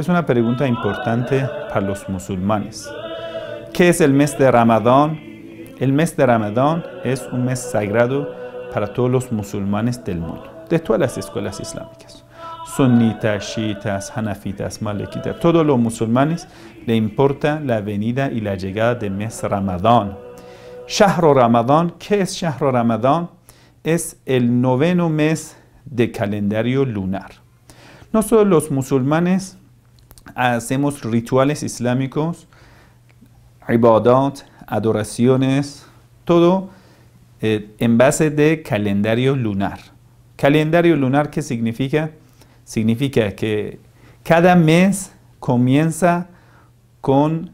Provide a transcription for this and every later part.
Es una pregunta importante para los musulmanes. ¿Qué es el mes de Ramadán? El mes de Ramadán es un mes sagrado para todos los musulmanes del mundo, de todas las escuelas islámicas. Sunnitas, shiitas, hanafitas, malekitas, todos los musulmanes le importa la venida y la llegada del mes Ramadán. Shahro Ramadán, ¿qué es Shahro Ramadán? Es el noveno mes de calendario lunar. No solo los musulmanes hacemos rituales islámicos, ibadat, adoraciones, todo eh, en base de calendario lunar. Calendario lunar, ¿qué significa? Significa que cada mes comienza con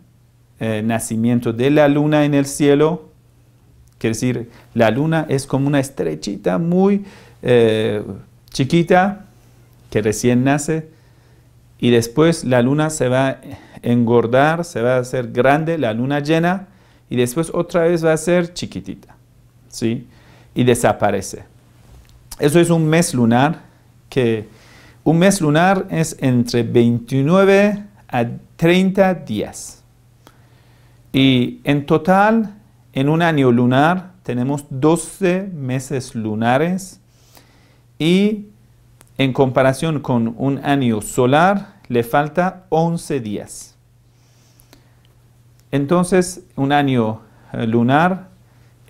el eh, nacimiento de la luna en el cielo. Quiere decir, la luna es como una estrechita muy eh, chiquita que recién nace y después la luna se va a engordar, se va a hacer grande, la luna llena, y después otra vez va a ser chiquitita, ¿sí? Y desaparece. Eso es un mes lunar, que un mes lunar es entre 29 a 30 días. Y en total, en un año lunar, tenemos 12 meses lunares y en comparación con un año solar, le falta 11 días. Entonces, un año eh, lunar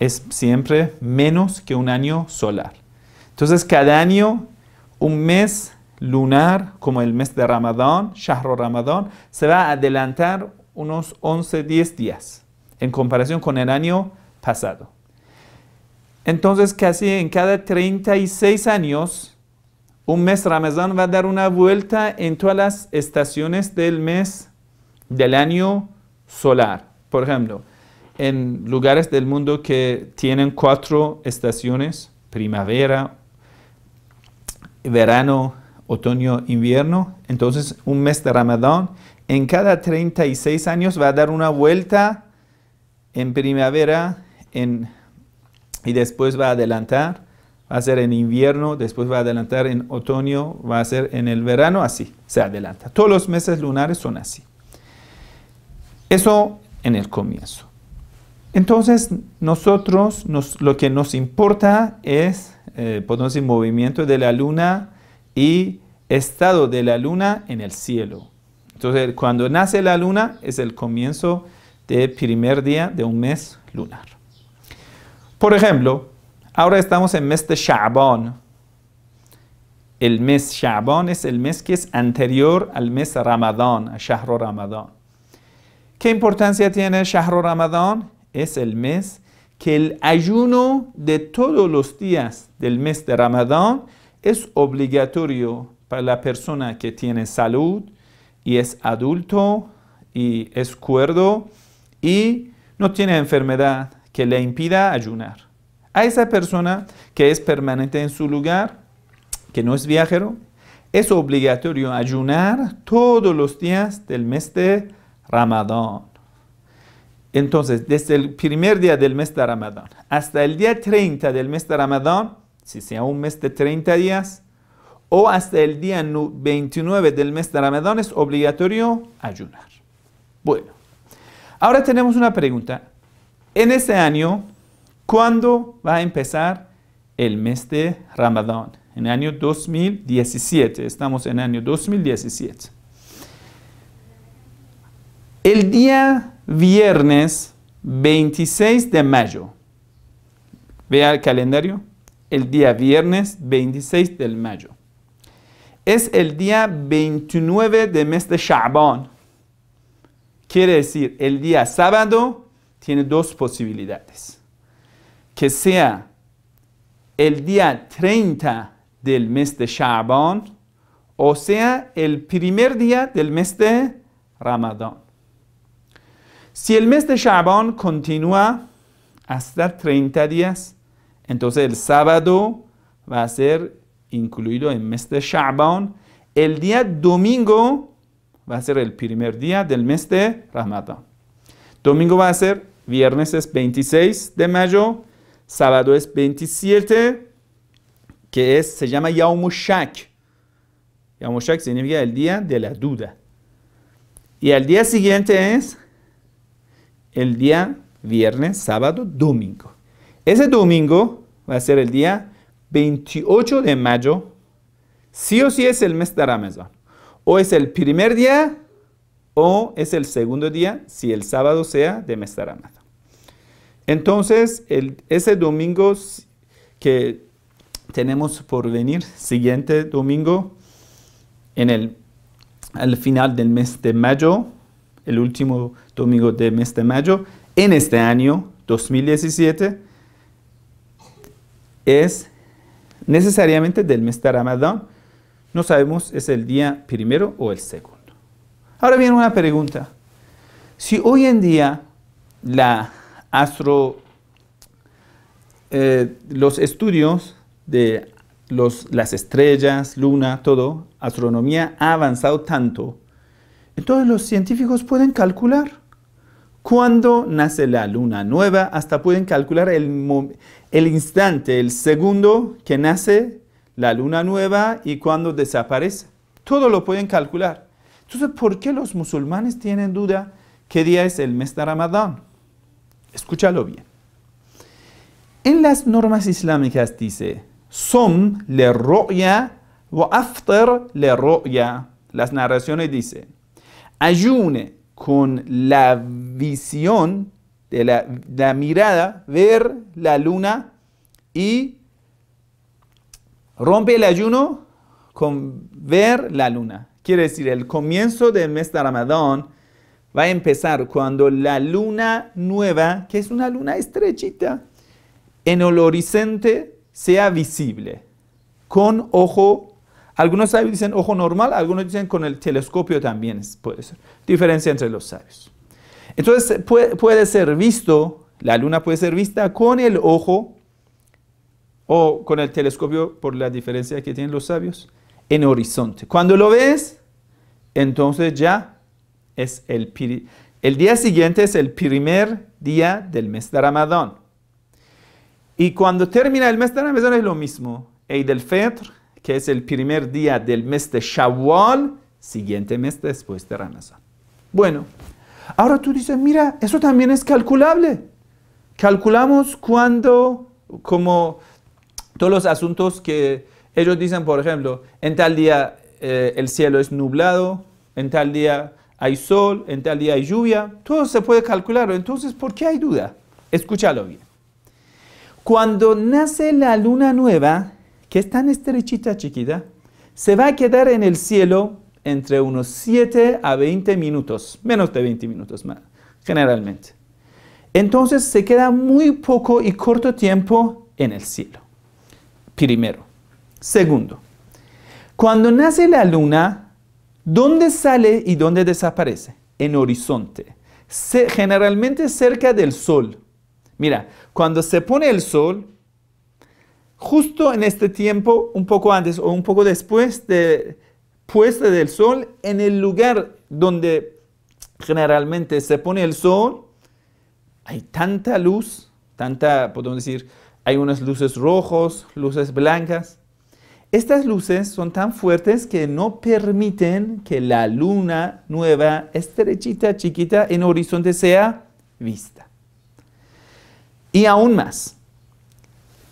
es siempre menos que un año solar. Entonces, cada año, un mes lunar, como el mes de Ramadán, Shahro Ramadán, se va a adelantar unos 11, 10 días en comparación con el año pasado. Entonces, casi en cada 36 años un mes Ramadán va a dar una vuelta en todas las estaciones del mes del año solar. Por ejemplo, en lugares del mundo que tienen cuatro estaciones, primavera, verano, otoño, invierno, entonces un mes de Ramadán en cada 36 años va a dar una vuelta en primavera y después va a adelantar va a ser en invierno, después va a adelantar en otoño, va a ser en el verano, así, se adelanta. Todos los meses lunares son así. Eso en el comienzo. Entonces, nosotros nos, lo que nos importa es, eh, podemos decir, movimiento de la luna y estado de la luna en el cielo. Entonces, cuando nace la luna es el comienzo del primer día de un mes lunar. Por ejemplo, Ahora estamos en mes de Sha'ban. El mes Sha'ban es el mes que es anterior al mes Ramadán, a shahro Ramadán. ¿Qué importancia tiene el shahro Ramadán? Es el mes que el ayuno de todos los días del mes de Ramadán es obligatorio para la persona que tiene salud y es adulto y es cuerdo y no tiene enfermedad que le impida ayunar a esa persona que es permanente en su lugar, que no es viajero, es obligatorio ayunar todos los días del mes de Ramadán. Entonces, desde el primer día del mes de Ramadán hasta el día 30 del mes de Ramadán, si sea un mes de 30 días, o hasta el día 29 del mes de Ramadán, es obligatorio ayunar. Bueno, ahora tenemos una pregunta. En ese año, ¿Cuándo va a empezar el mes de Ramadán? En el año 2017, estamos en el año 2017. El día viernes 26 de mayo, vea el calendario, el día viernes 26 de mayo. Es el día 29 del mes de Sha'ban. Quiere decir, el día sábado tiene dos posibilidades que sea el día 30 del mes de Shabón o sea, el primer día del mes de Ramadán. Si el mes de Shaban continúa hasta 30 días, entonces el sábado va a ser incluido en el mes de Shabón. El día domingo va a ser el primer día del mes de Ramadán. Domingo va a ser viernes 26 de mayo, sábado es 27, que es, se llama Yaumushak. Yaumushak significa el día de la duda. Y el día siguiente es el día viernes, sábado, domingo. Ese domingo va a ser el día 28 de mayo. Sí o sí es el mes de Ramazán. O es el primer día o es el segundo día si el sábado sea de mes de entonces, ese domingo que tenemos por venir, siguiente domingo, en el, al final del mes de mayo, el último domingo del mes de mayo, en este año 2017, es necesariamente del mes de Ramadán. No sabemos es el día primero o el segundo. Ahora viene una pregunta. Si hoy en día la astro, eh, los estudios de las estrellas, luna, todo, astronomía ha avanzado tanto. Entonces los científicos pueden calcular cuándo nace la luna nueva, hasta pueden calcular el, el instante, el segundo que nace la luna nueva y cuándo desaparece. Todo lo pueden calcular. Entonces, ¿por qué los musulmanes tienen duda qué día es el mes de Ramadán? Escúchalo bien. En las normas islámicas dice, som le roya o after le roya. Las narraciones dicen, ayune con la visión de la, mirada, ver la luna y rompe el ayuno con ver la luna. Quiere decir, el comienzo del mes de Ramadán va a empezar cuando la luna nueva, que es una luna estrechita, en el horizonte sea visible, con ojo. Algunos sabios dicen ojo normal, algunos dicen con el telescopio también puede ser. Diferencia entre los sabios. Entonces puede, puede ser visto, la luna puede ser vista con el ojo o con el telescopio por la diferencia que tienen los sabios en horizonte. Cuando lo ves, entonces ya el, día siguiente es el primer día del mes de Ramadán. Y cuando termina el mes de Ramadán es lo mismo. Eid el Fitr, que es el primer día del mes de Shawwal, siguiente mes después de Ramadán. Bueno, ahora tú dices, mira, eso también es calculable. Calculamos cuando, como todos los asuntos que ellos dicen, por ejemplo, en tal día eh, el cielo es nublado, en tal día hay sol, en tal día hay lluvia, todo se puede calcular. Entonces, ¿por qué hay duda? Escúchalo bien. Cuando nace la luna nueva, que es tan estrechita, chiquita, se va a quedar en el cielo entre unos 7 a 20 minutos, menos de 20 minutos más, generalmente. Entonces se queda muy poco y corto tiempo en el cielo. Primero. Segundo, cuando nace la luna, ¿Dónde sale y dónde desaparece? En horizonte, generalmente cerca del sol. Mira, cuando se pone el sol, justo en este tiempo, un poco antes o un poco después de puesta del sol, en el lugar donde generalmente se pone el sol, hay tanta luz, tanta, podemos decir, hay unas luces rojas, luces blancas, estas luces son tan fuertes que no permiten que la luna nueva, estrechita, chiquita, en horizonte sea vista. Y aún más,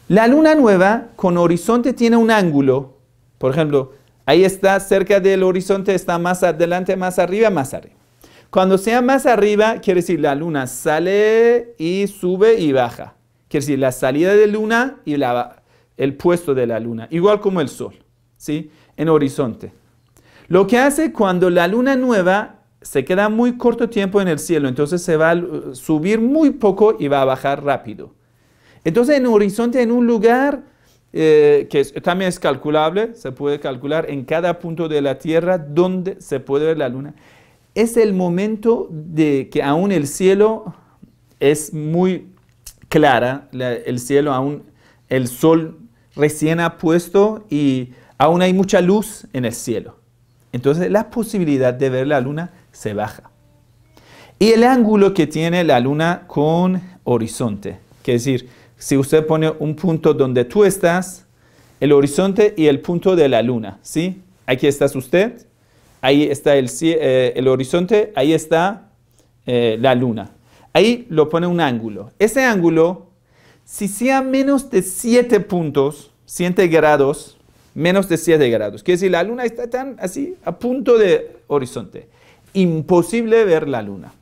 la luna nueva con horizonte tiene un ángulo. Por ejemplo, ahí está cerca del horizonte, está más adelante, más arriba, más arriba. Cuando sea más arriba, quiere decir la luna sale y sube y baja. Quiere decir la salida de luna y la el puesto de la luna, igual como el sol, ¿sí? En horizonte. Lo que hace cuando la luna nueva se queda muy corto tiempo en el cielo, entonces se va a subir muy poco y va a bajar rápido. Entonces en horizonte, en un lugar eh, que también es calculable, se puede calcular en cada punto de la Tierra donde se puede ver la luna, es el momento de que aún el cielo es muy clara, el cielo aún, el sol recién ha puesto y aún hay mucha luz en el cielo. Entonces la posibilidad de ver la luna se baja. Y el ángulo que tiene la luna con horizonte, que es decir, si usted pone un punto donde tú estás, el horizonte y el punto de la luna, ¿sí? Aquí estás usted, ahí está el, eh, el horizonte, ahí está eh, la luna. Ahí lo pone un ángulo. Ese ángulo si sea menos de 7 puntos, 7 grados, menos de 7 grados, quiere decir la luna está tan así a punto de horizonte, imposible ver la luna.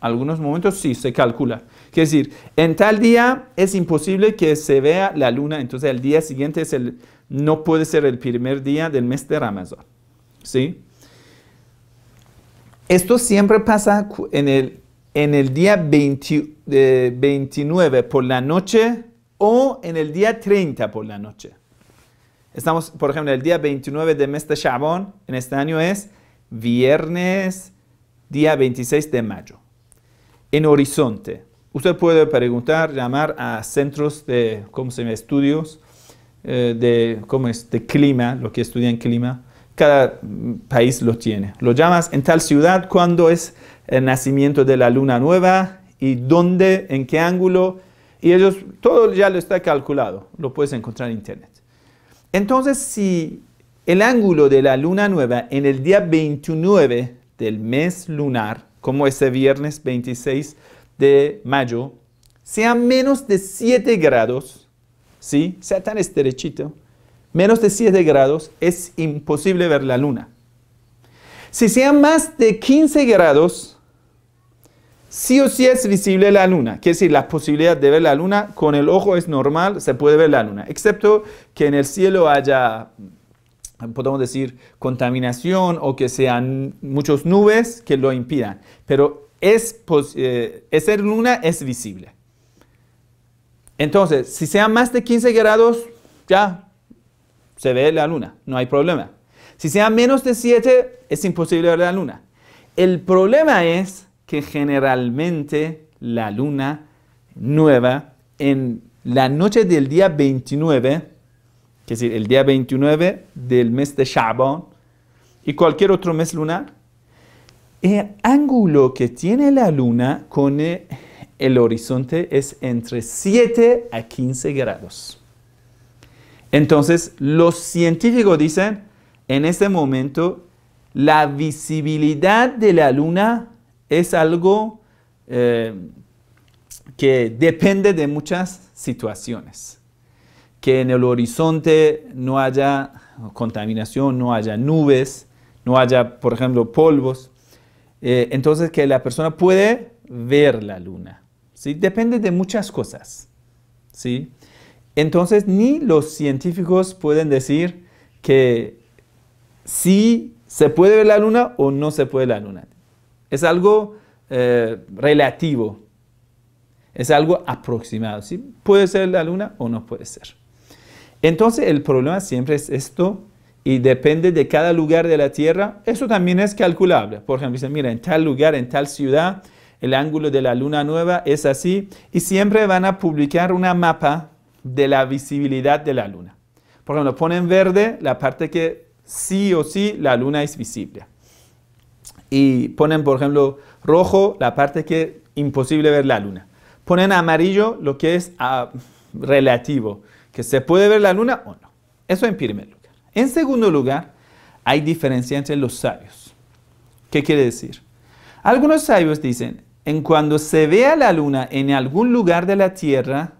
Algunos momentos sí se calcula. Quiere decir, en tal día es imposible que se vea la luna, entonces el día siguiente es el, no puede ser el primer día del mes de amazon ¿Sí? Esto siempre pasa en el en el día 29 eh, por la noche o en el día 30 por la noche. Estamos, por ejemplo, el día 29 de mes de Shabón, en este año es viernes, día 26 de mayo. En Horizonte, usted puede preguntar, llamar a centros de, ¿cómo se llama? Estudios eh, de, ¿cómo es? clima, lo que estudian clima. Cada mm, país lo tiene. Lo llamas en tal ciudad cuando es el nacimiento de la luna nueva y dónde, en qué ángulo. Y ellos, todo ya lo está calculado, lo puedes encontrar en internet. Entonces, si el ángulo de la luna nueva en el día 29 del mes lunar, como ese viernes 26 de mayo, sea menos de 7 grados, ¿sí? sea tan estrechito, menos de 7 grados, es imposible ver la luna. Si sea más de 15 grados, sí o sí es visible la luna. Quiere decir, la posibilidad de ver la luna con el ojo es normal, se puede ver la luna, excepto que en el cielo haya, podemos decir, contaminación o que sean muchas nubes que lo impidan. Pero es, eh, esa luna es visible. Entonces, si sea más de 15 grados, ya se ve la luna, no hay problema. Si sea menos de 7, es imposible ver la luna. El problema es que generalmente la luna nueva en la noche del día 29, que es decir, el día 29 del mes de Shabón, y cualquier otro mes lunar, el ángulo que tiene la luna con el horizonte es entre 7 a 15 grados. Entonces, los científicos dicen, en este momento, la visibilidad de la luna es algo eh, que depende de muchas situaciones. Que en el horizonte no haya contaminación, no haya nubes, no haya, por ejemplo, polvos. Eh, entonces que la persona puede ver la luna. ¿sí? Depende de muchas cosas. ¿sí? Entonces ni los científicos pueden decir que sí se puede ver la luna o no se puede ver la luna. Es algo eh, relativo, es algo aproximado. ¿sí? Puede ser la luna o no puede ser. Entonces el problema siempre es esto y depende de cada lugar de la Tierra. Eso también es calculable. Por ejemplo, dice, mira, en tal lugar, en tal ciudad, el ángulo de la luna nueva es así y siempre van a publicar una mapa de la visibilidad de la luna. Por ejemplo, ponen verde la parte que sí o sí la luna es visible y ponen, por ejemplo, rojo la parte que es imposible ver la luna. Ponen amarillo lo que es ah, relativo, que se puede ver la luna o no. Eso en primer lugar. En segundo lugar, hay diferencia entre los sabios. ¿Qué quiere decir? Algunos sabios dicen, en cuando se vea la luna en algún lugar de la Tierra,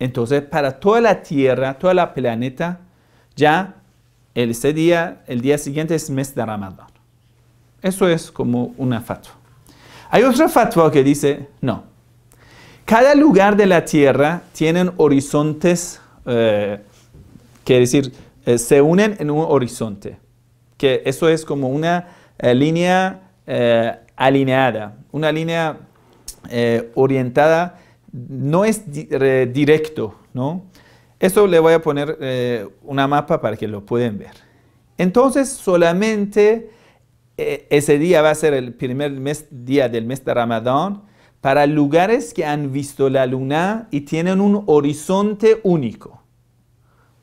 entonces para toda la Tierra, toda la planeta, ya ese día, el día siguiente es mes de Ramadán. Eso es como una fatwa. Hay otra fatwa que dice, no. Cada lugar de la tierra tienen horizontes, que eh, quiere decir, eh, se unen en un horizonte. Que eso es como una eh, línea alineada, una línea orientada, no es directo, ¿no? le voy a poner una mapa para que lo puedan ver. Entonces, solamente eh, ese día va a ser el primer mes, día del mes de Ramadán para lugares que han visto la luna y tienen un horizonte único.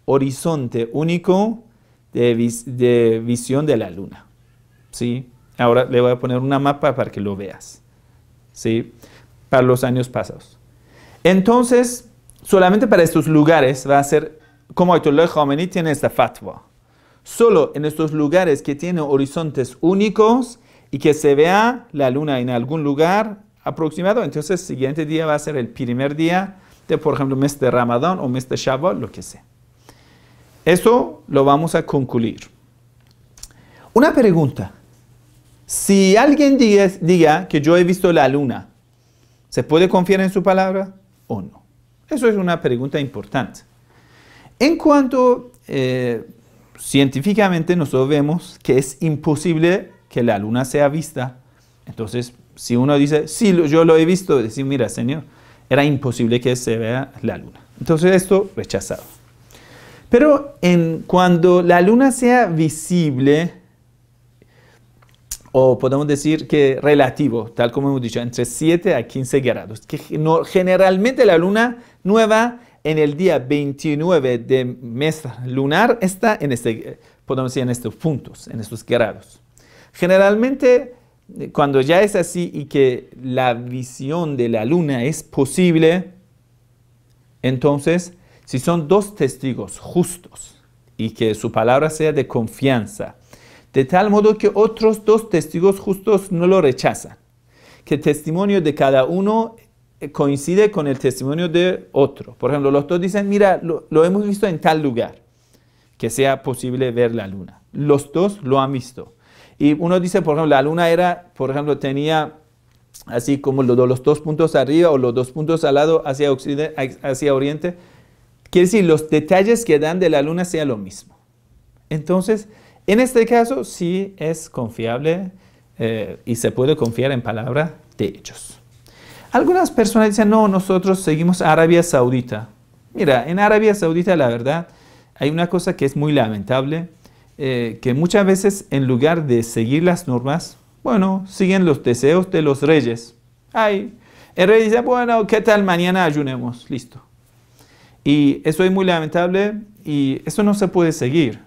Horizonte único de, visión de la luna. ¿Sí? Ahora le voy a poner una mapa para que lo veas. ¿Sí? Para los años pasados. Entonces, solamente para estos lugares va a ser, como Ayatollah Khomeini tiene esta fatwa solo en estos lugares que tienen horizontes únicos y que se vea la luna en algún lugar aproximado, entonces el siguiente día va a ser el primer día de, por ejemplo, mes de Ramadán o mes de Shabbat, lo que sea. Eso lo vamos a concluir. Una pregunta. Si alguien diga, diga, que yo he visto la luna, ¿se puede confiar en su palabra o no? Eso es una pregunta importante. En cuanto eh, científicamente nosotros vemos que es imposible que la luna sea vista. Entonces, si uno dice, sí, yo lo he visto, decir, mira, Señor, era imposible que se vea la luna. Entonces, esto rechazado. Pero en, cuando la luna sea visible, o podemos decir que relativo, tal como hemos dicho, entre 7 a 15 grados, que generalmente la luna nueva en el día 29 de mes lunar está en este, podemos decir, en estos puntos, en estos grados. Generalmente, eh, cuando ya es así y que la visión de la luna es posible, entonces, si son dos testigos justos y que su palabra sea de confianza, de tal modo que otros dos testigos justos no lo rechazan, que el testimonio de cada uno coincide con el testimonio de otro. Por ejemplo, los dos dicen, mira, lo, hemos visto en tal lugar, que sea posible ver la luna. Los dos lo han visto. Y uno dice, por ejemplo, la luna era, por ejemplo, tenía así como los, dos puntos arriba o los dos puntos al lado hacia, hacia oriente. Quiere decir, los detalles que dan de la luna sea lo mismo. Entonces, en este caso sí es confiable eh, y se puede confiar en palabra de hechos. Algunas personas dicen, no, nosotros seguimos Arabia Saudita. Mira, en Arabia Saudita la verdad hay una cosa que es muy lamentable, eh, que muchas veces en lugar de seguir las normas, bueno, siguen los deseos de los reyes. Ay, el rey dice, bueno, ¿qué tal mañana ayunemos? Listo. Y eso es muy lamentable y eso no se puede seguir.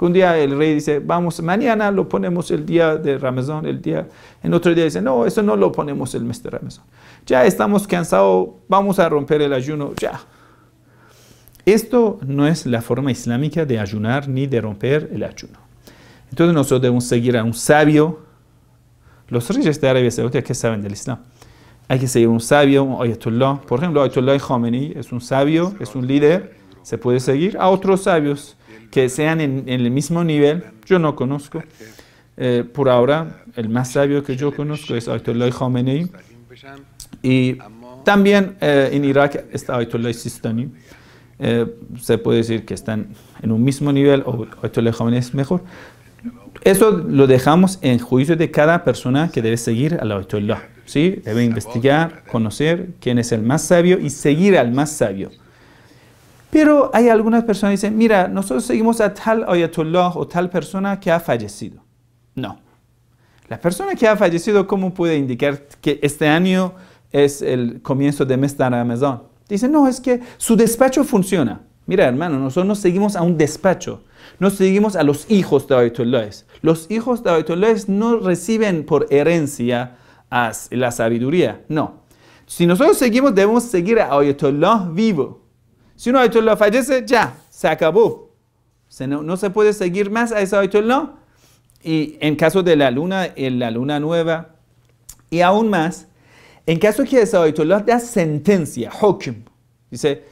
un día el rey dice, vamos, mañana lo ponemos el día de Ramazán, el día, en otro día dice, no, eso no lo ponemos el mes de Ramazán ya estamos cansados, vamos a romper el ayuno, ya. Esto no es la forma islámica de ayunar ni de romper el ayuno. Entonces nosotros debemos seguir a un sabio. Los reyes de Arabia Saudita, ¿qué saben del Islam? Hay que seguir a un sabio, un ayatollah. Por ejemplo, Ayatollah Khomeini es un sabio, es un líder. Se puede seguir a otros sabios que sean en, el mismo nivel. Yo no conozco. Eh, por ahora, el más sabio que yo conozco es Ayatollah Khomeini. Y también eh, en Irak está Ayatollah Sistani. Eh, se puede decir que están en un mismo nivel o Ayatollah jóvenes es mejor. Eso lo dejamos en juicio de cada persona que debe seguir al Ayatollah. ¿sí? Debe investigar, conocer quién es el más sabio y seguir al más sabio. Pero hay algunas personas que dicen, mira, nosotros seguimos a tal ayatollah o tal persona que ha fallecido. No. La persona que ha fallecido, ¿cómo puede indicar que este año es el comienzo de mes de Ramazán. Dice, no, es que su despacho funciona. Mira, hermano, nosotros no seguimos a un despacho, no seguimos a los hijos de Ayatollah. Los hijos de Ayatollah no reciben por herencia la sabiduría, no. Si nosotros seguimos, debemos seguir a Ayatollah vivo. Si un Ayatollah fallece, ya, se acabó. no, se puede seguir más a ese Ayatollah. Y en caso de la luna, en la luna nueva, y aún más, en caso que Ayatollah da sentencia, hukm, dice,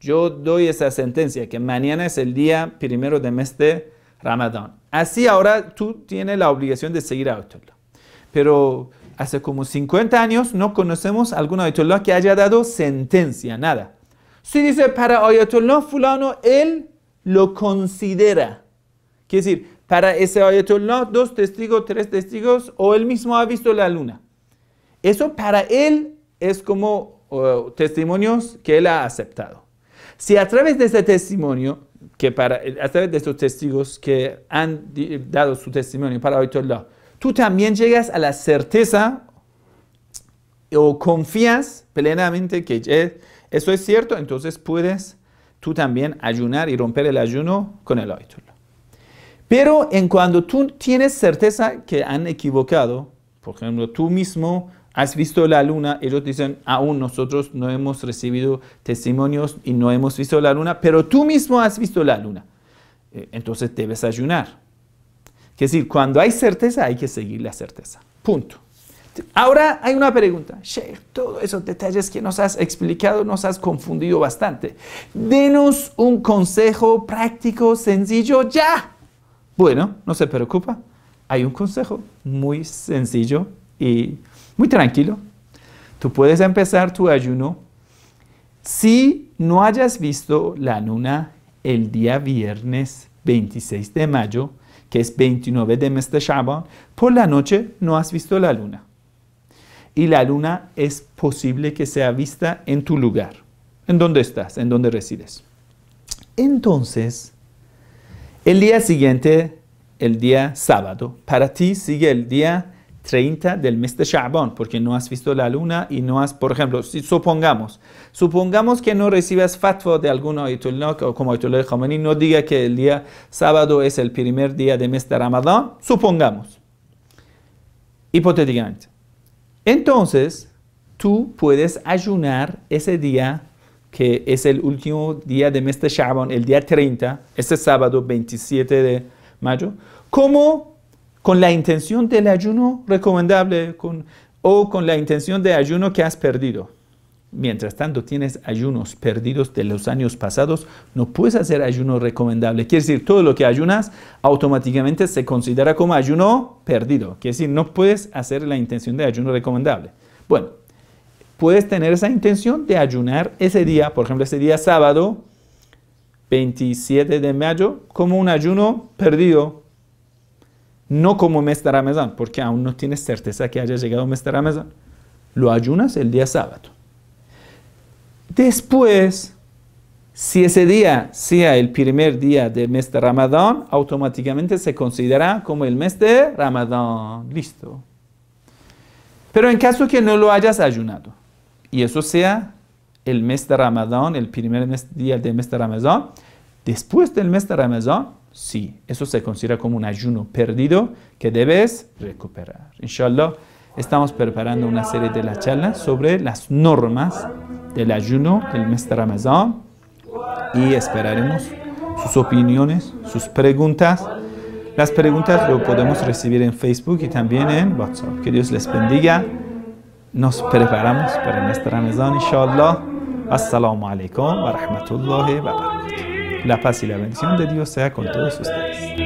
Yo doy esa sentencia que mañana es el día primero de mes de Ramadán. Así ahora tú tienes la obligación de seguir a Ayatollah. Pero hace como 50 años no conocemos algún Ayatollah que haya dado sentencia, nada. Si dice para Ayatollah fulano, él lo considera. Quiere decir, para ese ayatollah, dos testigos, tres testigos, o él mismo ha visto la luna. Eso para él es como testimonios que él ha aceptado. Si a través de ese testimonio, que para, a través de esos testigos que han dado su testimonio para Ayatollah, tú también llegas a la certeza o confías plenamente que eso es cierto, entonces puedes tú también ayunar y romper el ayuno con el Ayatollah. Pero en cuando tú tienes certeza que han equivocado, por ejemplo, tú mismo has visto la luna, ellos dicen, aún nosotros no hemos recibido testimonios y no hemos visto la luna, pero tú mismo has visto la luna. Eh, entonces debes ayunar. Es decir, cuando hay certeza hay que seguir la certeza. Punto. Ahora hay una pregunta. Che, todos esos detalles que nos has explicado nos has confundido bastante. Denos un consejo práctico, sencillo, ya bueno, no se preocupa. Hay un consejo muy sencillo y muy tranquilo. Tú puedes empezar tu ayuno si no hayas visto la luna el día viernes 26 de mayo, que es 29 de mes de Shaban, por la noche no has visto la luna. Y la luna es posible que sea vista en tu lugar, en donde estás, en donde resides. Entonces, el día siguiente, el día sábado, para ti sigue el día 30 del mes de Sha'ban, porque no has visto la luna y no has, por ejemplo, si supongamos, supongamos que no recibas fatwa de algún ayatollah o como ayatollah Khomeini no diga que el día sábado es el primer día de mes de Ramadán, supongamos, hipotéticamente. Entonces, tú puedes ayunar ese día que es el último día de mes de el día 30, este sábado 27 de mayo, como con la intención del ayuno recomendable o con la intención de ayuno que has perdido. Mientras tanto tienes ayunos perdidos de los años pasados, no puedes hacer ayuno recomendable. Quiere decir, todo lo que ayunas automáticamente se considera como ayuno perdido. Quiere decir, no puedes hacer la intención de ayuno recomendable. Bueno, puedes tener esa intención de ayunar ese día, por ejemplo, ese día sábado, 27 de mayo, como un ayuno perdido. No como mes de ramadán, porque aún no tienes certeza que haya llegado mes de ramadán. Lo ayunas el día sábado. Después, si ese día sea el primer día del mes de Ramadán, automáticamente se considera como el mes de Ramadán. Listo. Pero en caso que no lo hayas ayunado, y eso sea el mes de Ramadán, el primer día del mes de Ramadán, después del mes de Ramadán, sí, eso se considera como un ayuno perdido que debes recuperar. Inshallah, estamos preparando una serie de las charlas sobre las normas del ayuno del mes de Ramadán y esperaremos sus opiniones, sus preguntas. Las preguntas lo podemos recibir en Facebook y también en WhatsApp. Que Dios les bendiga nos preparamos para nuestro Ramazán, inshallah. Assalamu alaikum wa rahmatullahi wa barakatuh. La paz y la bendición de Dios sea con todos ustedes.